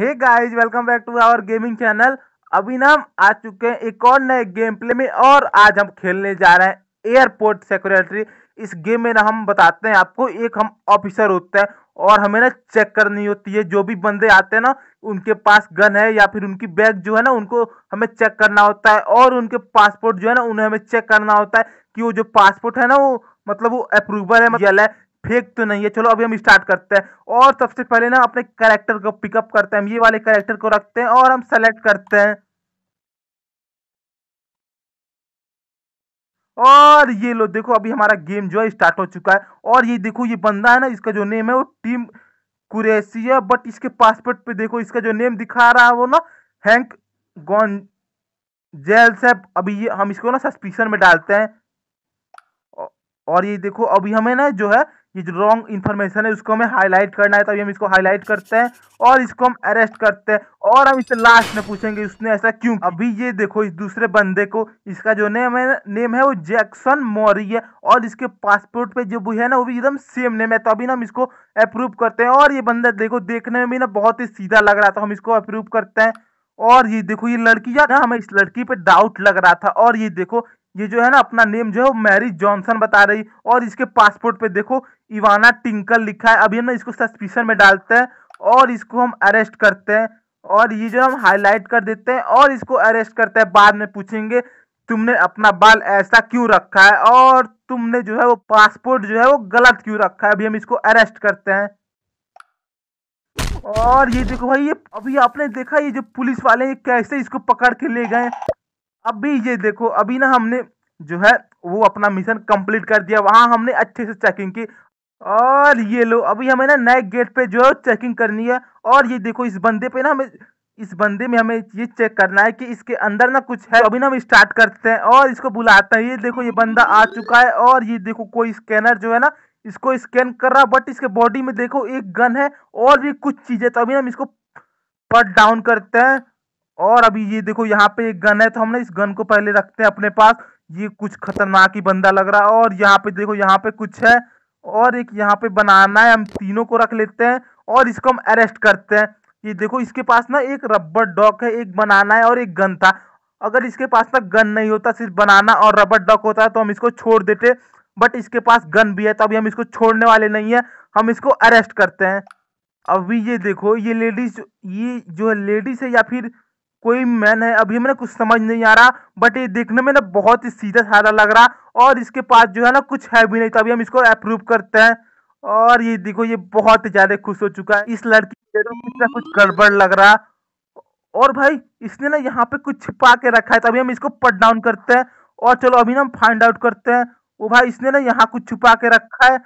hey guys welcome back to our gaming channel अभी ना हम आ चुके हैं एक और नए गेम प्ले में और आज हम खेलने जा रहे हैं एयरपोर्ट सिक्योरिटी इस गेम में ना हम बताते हैं आपको एक हम ऑफिसर होते हैं और हमें ना चेक करनी होती है जो भी बंदे आते हैं ना उनके पास गन है या फिर उनकी बैग जो है ना उनको हमें चेक करना होता है और उनके पासपोर्ट जो है ना उन्हें हमें चेक करना होता है कि वो जो पासपोर्ट है ना वो मतलब वो अप्रूवल है मतलब है फेक तो नहीं है चलो अभी हम स्टार्ट करते हैं और सबसे पहले ना अपने कैरेक्टर को पिकअप करते हैं हम ये वाले कैरेक्टर को रखते हैं और हम सेलेक्ट करते हैं और ये लो देखो अभी हमारा गेम जो है स्टार्ट हो चुका है और ये देखो ये बंदा है ना इसका जो नेम है वो टीम कुरेसी है बट इसके पासपोर्ट पे देखो इसका जो नेम दिखा रहा है वो ना हैंक गॉन जेल से अभी ये हम इसको ना सस्पिशन में डालते हैं और ये देखो अभी हमें ना जो है ये जो रॉन्ग इन्फॉर्मेशन है उसको हमें हाईलाइट करना है तभी हम इसको हाईलाइट करते हैं और इसको हम अरेस्ट करते हैं और हम इसे लास्ट में पूछेंगे उसने ऐसा क्यों अभी ये देखो इस दूसरे बंदे को इसका जो नेम है नेम है वो जैक्सन मोरी है और इसके पासपोर्ट पे जो भी है ना वो भी एकदम सेम नेम है तो अभी ना हम इसको अप्रूव करते हैं और ये बंदा देखो देखने में भी ना बहुत ही सीधा लग रहा था हम इसको अप्रूव करते हैं और ये देखो ये लड़की यार ना हाँ, हमें इस लड़की पे डाउट लग रहा था और ये देखो ये जो है ना अपना नेम जो है मैरी जॉनसन बता रही और इसके पासपोर्ट पे देखो इवाना टिंकल लिखा है अभी हम इसको सस्पिशन में डालते हैं और इसको हम अरेस्ट करते हैं और ये जो हम हाईलाइट कर देते हैं और इसको अरेस्ट करते हैं बाद में पूछेंगे तुमने अपना बाल ऐसा क्यों रखा है और तुमने जो है वो पासपोर्ट जो है वो गलत क्यों रखा है अभी हम इसको अरेस्ट करते हैं और ये देखो भाई ये अभी आपने देखा ये जो पुलिस वाले ये कैसे इसको पकड़ के ले गए अभी ये देखो अभी ना हमने जो है वो अपना मिशन कंप्लीट कर दिया वहाँ हमने अच्छे से चेकिंग की और ये लो अभी हमें ना नए गेट पे जो है चेकिंग करनी है और ये देखो इस बंदे पे ना हमें इस बंदे में हमें ये चेक करना है कि इसके अंदर ना कुछ है तो अभी ना हम स्टार्ट करते हैं और इसको बुलाते हैं ये देखो ये बंदा आ चुका है और ये देखो कोई स्कैनर जो है ना इसको स्कैन कर रहा बट इसके बॉडी में देखो एक गन है और भी कुछ चीज़ें तो अभी हम इसको पट डाउन करते हैं और अभी ये देखो यहाँ पे एक गन है तो हम ना इस गन को पहले रखते हैं अपने पास ये कुछ खतरनाक ही बंदा लग रहा है और यहाँ पे देखो यहाँ पे कुछ है और एक यहाँ पे बनाना है हम तीनों को रख लेते हैं और इसको हम अरेस्ट करते हैं ये देखो इसके पास ना एक रबर डॉग है एक बनाना है और एक गन था अगर इसके पास ना गन नहीं होता सिर्फ बनाना और रबर डॉग होता तो हम इसको छोड़ देते बट इसके पास गन भी है तो अभी हम इसको छोड़ने वाले नहीं है हम इसको अरेस्ट करते हैं अभी ये देखो ये लेडीज ये जो है लेडीज है या फिर कोई मैन है अभी मैंने कुछ समझ नहीं आ रहा बट ये देखने में ना बहुत ही सीधा साधा लग रहा और इसके पास जो है ना कुछ है भी नहीं तो अभी हम इसको अप्रूव करते हैं और ये देखो ये बहुत ज्यादा खुश हो चुका है इस लड़की तो कुछ ना कुछ गड़बड़ लग रहा और भाई इसने ना यहाँ पे कुछ छिपा के रखा है तो अभी हम इसको पट डाउन करते हैं और चलो अभी ना हम फाइंड आउट करते हैं वो भाई इसने ना यहाँ कुछ छुपा के रखा है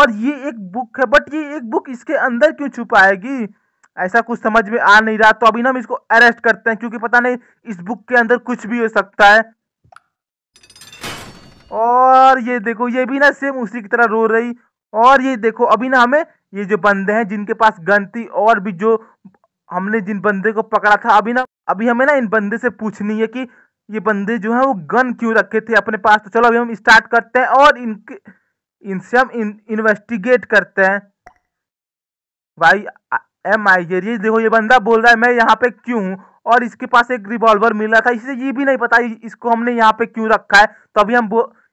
और ये एक बुक है बट ये एक बुक इसके अंदर क्यों छुपाएगी ऐसा कुछ समझ में आ नहीं रहा तो अभी ना हम इसको अरेस्ट करते हैं क्योंकि पता नहीं इस बुक के अंदर कुछ भी हो सकता है और ये देखो ये भी ना सेम उसी की तरह रो रही और ये देखो अभी ना हमें ये जो बंदे हैं जिनके पास गन थी और भी जो हमने जिन बंदे को पकड़ा था अभी ना अभी हमें ना इन बंदे से पूछनी है कि ये बंदे जो है वो गन क्यों रखे थे अपने पास तो चलो अभी हम स्टार्ट करते हैं और इनके इनसे हम इन, इन्वेस्टिगेट करते हैं भाई एम आई जे ये देखो ये बंदा बोल रहा है मैं यहाँ पे क्यों हूँ और इसके पास एक रिवॉल्वर मिला था इसे ये भी नहीं पता इसको हमने यहाँ पे क्यों रखा है तभी हम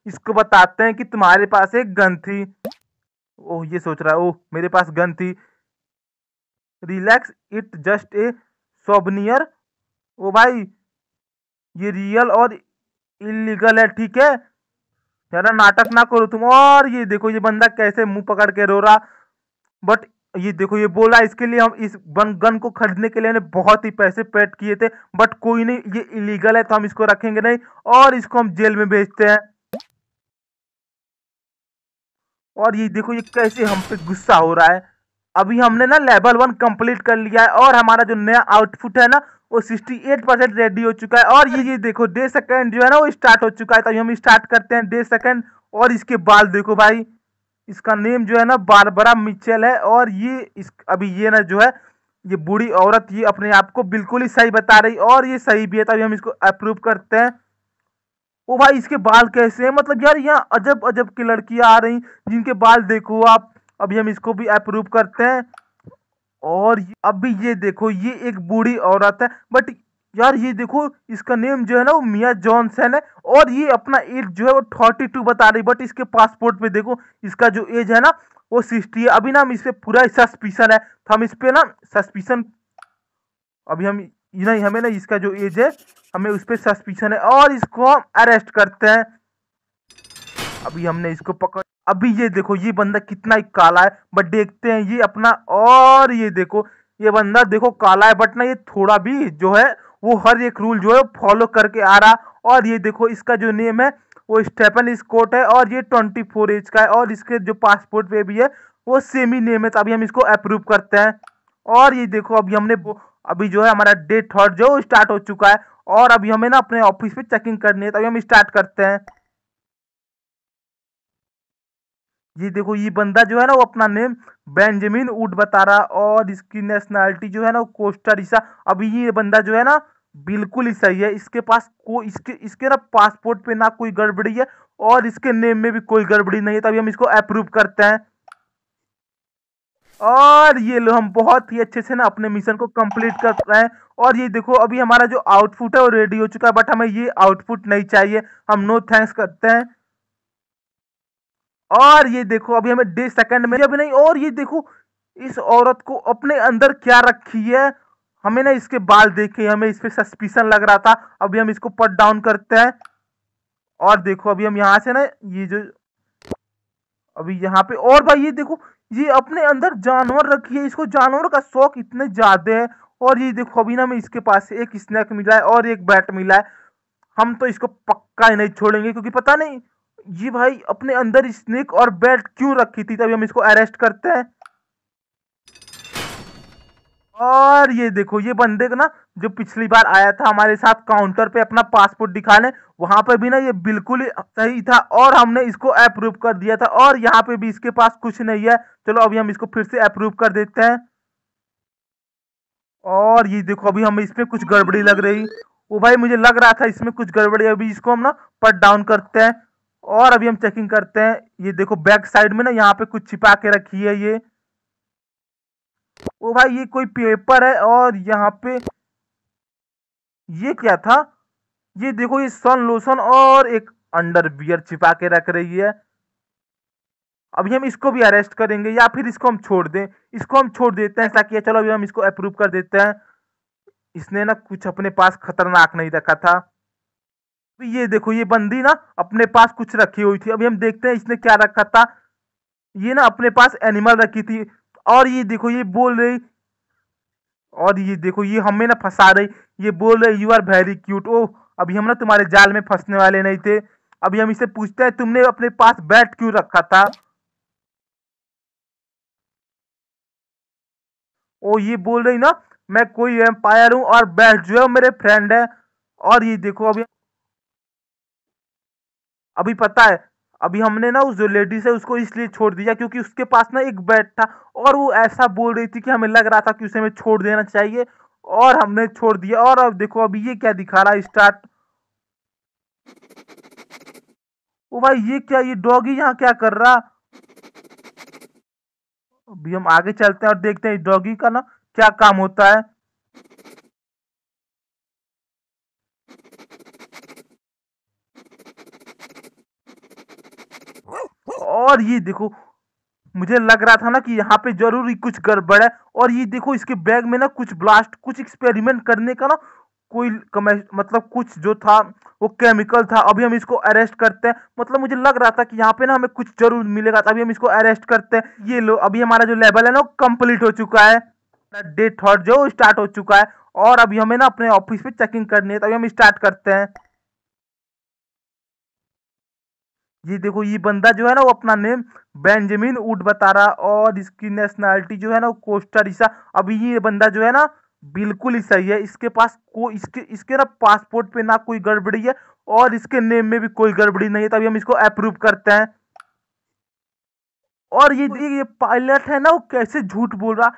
इसको बताते हैं कि तुम्हारे पास एक गन थी ओह ये सोच रहा है ओह मेरे पास गन थी relax it just a souvenir oh भाई ये रियल और इलीगल है ठीक है जरा नाटक ना करो तुम और ये देखो ये बंदा कैसे मुंह पकड़ के रो रहा बट ये देखो ये बोला इसके लिए हम इस वन गन को खरीदने के लिए ने बहुत ही पैसे पेड किए थे बट कोई नहीं ये इलीगल है तो हम इसको रखेंगे नहीं और इसको हम जेल में भेजते हैं और ये देखो ये कैसे हम पे गुस्सा हो रहा है अभी हमने ना लेवल वन कंप्लीट कर लिया है और हमारा जो नया आउटपुट है ना वो 68 परसेंट रेडी हो चुका है और ये ये देखो डे सेकंड जो है ना वो स्टार्ट हो चुका है तभी तो हम स्टार्ट करते हैं डे सेकंड और इसके बाद देखो भाई इसका नेम जो है ना बारबरा मिचेल है और ये इस अभी ये ना जो है ये बूढ़ी औरत ये अपने आप को बिल्कुल ही सही बता रही और ये सही भी है तभी हम इसको अप्रूव करते हैं ओ भाई इसके बाल कैसे हैं मतलब यार यहाँ अजब अजब की लड़कियाँ आ रही जिनके बाल देखो आप अभी हम इसको भी अप्रूव करते हैं और अभी ये देखो ये एक बूढ़ी औरत है बट यार ये देखो इसका नेम जो है ना वो मिया जॉनसन है और ये अपना एज जो है वो थर्टी टू बता रही बट इसके पासपोर्ट पे देखो इसका जो एज है ना वो सिक्सटी है अभी ना हम इस पर पूरा सस्पिशन है तो हम इस पर ना सस्पिशन अभी हम नहीं हमें ना इसका जो एज है हमें उस पर सस्पिशन है और इसको हम अरेस्ट करते हैं अभी हमने इसको पकड़ अभी ये देखो ये बंदा कितना ही काला है बट देखते हैं ये अपना और ये देखो ये बंदा देखो काला है बट ना ये थोड़ा भी जो है वो हर एक रूल जो है फॉलो करके आ रहा और ये देखो इसका जो नेम है वो स्टेपन स्कोट है और ये ट्वेंटी फोर एज का है और इसके जो पासपोर्ट पे भी है वो सेम ही नेम है तो अभी हम इसको अप्रूव करते हैं और ये देखो अभी हमने अभी जो है हमारा डेट थर्ड जो स्टार्ट हो चुका है और अभी हमें ना अपने ऑफिस पे चेकिंग करनी है तो अभी हम स्टार्ट करते हैं ये देखो ये बंदा जो है ना वो अपना नेम बेंजामिन उड बता रहा और इसकी नेशनैलिटी जो है ना वो रिसा अभी ये बंदा जो है ना बिल्कुल ही सही है इसके पास को इसके इसके ना पासपोर्ट पे ना कोई गड़बड़ी है और इसके नेम में भी कोई गड़बड़ी नहीं है तभी हम इसको अप्रूव करते हैं और ये लो हम बहुत ही अच्छे से ना अपने मिशन को कंप्लीट कर रहे हैं और ये देखो अभी हमारा जो आउटपुट है वो रेडी हो चुका है बट हमें ये आउटपुट नहीं चाहिए हम नो थैंक्स करते हैं और ये देखो अभी हमें डे सेकंड में अभी नहीं और ये देखो इस औरत को अपने अंदर क्या रखी है हमें ना इसके बाल देखे हमें इस पर सस्पिशन लग रहा था अभी हम इसको पट डाउन करते हैं और देखो अभी हम यहाँ से ना ये जो अभी यहाँ पे और भाई ये देखो ये अपने अंदर जानवर रखी है इसको जानवर का शौक इतने ज्यादा है और ये देखो अभी ना हमें इसके पास एक स्नैक मिला है और एक बैट मिला है हम तो इसको पक्का ही नहीं छोड़ेंगे क्योंकि पता नहीं जी भाई अपने अंदर स्नेक और बेल्ट क्यों रखी थी तभी हम इसको अरेस्ट करते हैं और ये देखो ये बंदे का ना जो पिछली बार आया था हमारे साथ काउंटर पे अपना पासपोर्ट दिखाने वहां पे भी ना ये बिल्कुल ही सही था और हमने इसको अप्रूव कर दिया था और यहाँ पे भी इसके पास कुछ नहीं है चलो अभी हम इसको फिर से अप्रूव कर देते हैं और ये देखो अभी हमें इसमें कुछ गड़बड़ी लग रही वो भाई मुझे लग रहा था इसमें कुछ गड़बड़ी अभी इसको हम ना पट डाउन करते हैं और अभी हम चेकिंग करते हैं ये देखो बैक साइड में ना यहाँ पे कुछ छिपा के रखी है ये ओ भाई ये कोई पेपर है और यहाँ पे ये क्या था ये देखो ये सन लोशन और एक अंडरवियर छिपा के रख रही है अभी हम इसको भी अरेस्ट करेंगे या फिर इसको हम छोड़ दें इसको हम छोड़ देते हैं ताकि चलो अभी हम इसको अप्रूव कर देते हैं इसने ना कुछ अपने पास खतरनाक नहीं रखा था तो ये देखो ये बंदी ना अपने पास कुछ रखी हुई थी अभी हम देखते हैं इसने क्या रखा था ये ना अपने पास एनिमल रखी थी और ये देखो ये बोल रही और ये देखो ये हमें ना फंसा रही ये बोल रही you are very cute oh अभी हम ना तुम्हारे जाल में फंसने वाले नहीं थे अभी हम इसे पूछते हैं तुमने अपने पास बैट क्यों रखा था ओ ये बोल रही ना मैं कोई एम्पायर हूँ और बैट जो है मेरे फ्रेंड है और ये देखो अभी अभी पता है अभी हमने ना उस जो लेडीज है उसको इसलिए छोड़ दिया क्योंकि उसके पास ना एक बैट था और वो ऐसा बोल रही थी कि हमें लग रहा था कि उसे हमें छोड़ देना चाहिए और हमने छोड़ दिया और अब देखो अभी ये क्या दिखा रहा है स्टार्ट ओ भाई ये क्या ये डॉगी यहाँ क्या कर रहा अभी हम आगे चलते हैं और देखते हैं डॉगी का ना क्या काम होता है और ये देखो मुझे लग रहा था ना कि यहाँ पे जरूरी कुछ गड़बड़ है और ये देखो इसके बैग में ना कुछ ब्लास्ट कुछ एक्सपेरिमेंट करने का ना कोई मतलब कुछ जो था वो केमिकल था अभी हम इसको अरेस्ट करते हैं मतलब मुझे लग रहा था कि यहाँ पे ना हमें कुछ जरूर मिलेगा तो अभी हम इसको अरेस्ट करते हैं ये लो अभी हमारा जो लेवल है ना वो कंप्लीट हो चुका है डे थर्ड जो स्टार्ट हो चुका है और अभी हमें ना अपने ऑफिस पे चेकिंग करनी है तो अभी हम स्टार्ट करते हैं ये देखो ये बंदा जो है ना वो अपना नेम बेंजामिन उड बता रहा और इसकी नेशनैलिटी जो है ना वो कोस्टारिसा अभी ये बंदा जो है ना बिल्कुल ही सही है इसके पास को इसके इसके ना पासपोर्ट पे ना कोई गड़बड़ी है और इसके नेम में भी कोई गड़बड़ी नहीं है तभी हम इसको अप्रूव करते हैं और ये ये पायलट है ना वो कैसे झूठ बोल रहा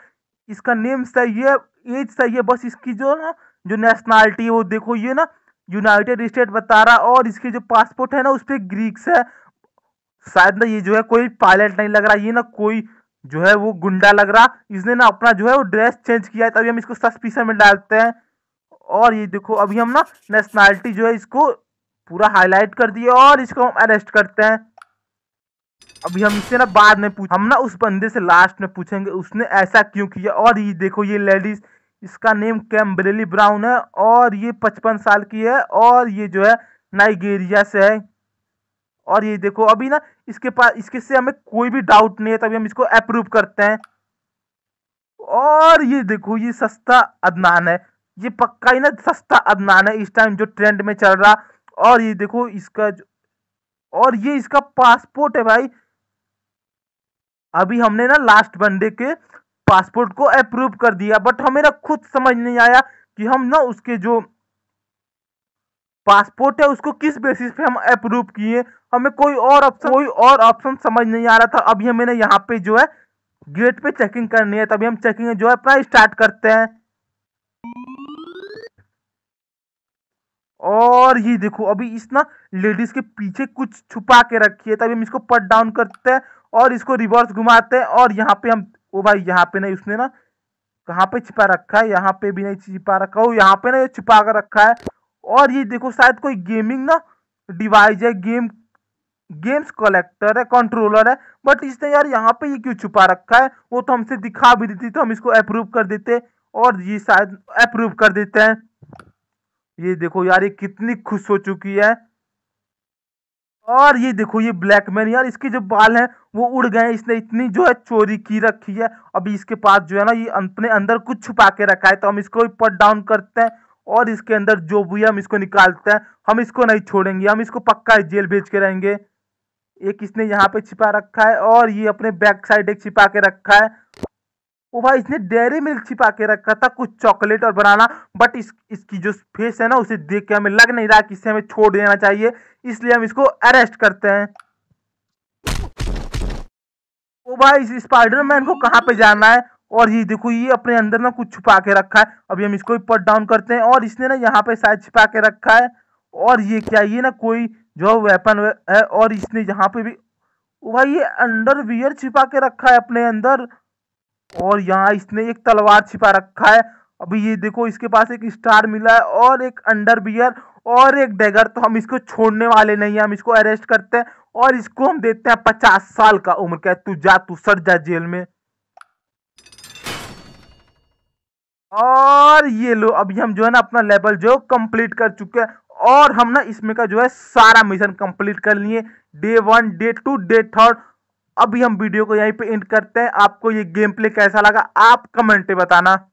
इसका नेम सही है एज सही है बस इसकी जो ना जो नेशनैलिटी है वो देखो ये ना यूनाइटेड स्टेट बता रहा और इसकी जो पासपोर्ट है ना उस पर ग्रीक्स है शायद ना ये जो है कोई पायलट नहीं लग रहा ये ना कोई जो है वो गुंडा लग रहा इसने ना अपना जो है वो ड्रेस चेंज किया है तभी हम इसको सस्पिशन में डालते हैं और ये देखो अभी हम ना नेशनैलिटी जो है इसको पूरा हाईलाइट कर दिए और इसको हम अरेस्ट करते हैं अभी हम इससे ना बाद में पूछ हम ना उस बंदे से लास्ट में पूछेंगे उसने ऐसा क्यों किया और ये देखो ये लेडीज इसका नेम कैम्बरेली ब्राउन है और ये पचपन साल की है और ये जो है नाइगेरिया से है और ये देखो अभी ना इसके पास इसके से हमें कोई भी डाउट नहीं है तभी हम इसको अप्रूव करते हैं और ये देखो ये सस्ता अदनान है ये पक्का ही ना सस्ता अदनान है इस टाइम जो ट्रेंड में चल रहा और ये देखो इसका जो और ये इसका पासपोर्ट है भाई अभी हमने ना लास्ट बनडे के पासपोर्ट को अप्रूव कर दिया बट हमें ना खुद समझ नहीं आया कि हम ना उसके जो पासपोर्ट है उसको किस बेसिस पे हम अप्रूव किए हमें कोई और ऑप्शन कोई और ऑप्शन समझ नहीं आ रहा था अभी हमें यहाँ पे जो है गेट पे चेकिंग करनी है तभी हम चेकिंग जो है अपना स्टार्ट करते हैं और ये देखो अभी इस ना लेडीज के पीछे कुछ छुपा के रखी है तभी हम इसको पट डाउन करते हैं और इसको रिवर्स घुमाते हैं और यहाँ पे हम ओ भाई यहाँ पे नहीं उसने ना कहाँ पे छिपा रखा है यहाँ पे भी नहीं छिपा रखा हो यहाँ पे ना ये छिपा कर रखा है और ये देखो शायद कोई गेमिंग ना डिवाइस है गेम गेम्स कलेक्टर है कंट्रोलर है बट इसने यार यहाँ पे ये क्यों छुपा रखा है वो तो हमसे दिखा भी देती तो हम इसको अप्रूव कर देते और ये शायद अप्रूव कर देते हैं ये देखो यार ये कितनी खुश हो चुकी है और ये देखो ये ब्लैक मैन यार इसके जो बाल हैं वो उड़ गए इसने इतनी जो है चोरी की रखी है अभी इसके पास जो है ना ये अपने अंदर कुछ छुपा के रखा है तो हम इसको पट डाउन करते हैं और इसके अंदर जो भी है हम इसको निकालते हैं हम इसको नहीं छोड़ेंगे हम इसको पक्का जेल भेज के रहेंगे एक इसने यहाँ पे छिपा रखा है और ये अपने बैक साइड एक छिपा के रखा है ओ भाई इसने डेयरी मिल्क छिपा के रखा था कुछ चॉकलेट और बनाना बट इस इसकी जो फेस है ना उसे देख के हमें लग नहीं रहा कि इसे हमें छोड़ देना चाहिए इसलिए हम इसको अरेस्ट करते हैं ओ भाई इस स्पाइडरमैन को कहाँ पे जाना है और ये देखो ये अपने अंदर ना कुछ छुपा के रखा है अभी हम इसको पट डाउन करते हैं और इसने ना यहाँ पे शायद छिपा के रखा है और ये क्या ये ना कोई जो वेपन है और इसने यहाँ पे भी भाई ये अंडर वियर छिपा के रखा है अपने अंदर और यहाँ इसने एक तलवार छिपा रखा है अभी ये देखो इसके पास एक स्टार मिला है और एक अंडर वियर और एक डेगर तो हम इसको छोड़ने वाले नहीं है हम इसको अरेस्ट करते हैं और इसको हम देते हैं पचास साल का उम्र क्या तू जा तू सट जा जेल में और ये लो अभी हम जो है ना अपना लेवल जो कंप्लीट कर चुके हैं और हम ना इसमें का जो है सारा मिशन कंप्लीट कर लिए day one day two day third अभी हम वीडियो को यहीं पे एंड करते हैं आपको ये गेम प्ले कैसा लगा आप कमेंट पे बताना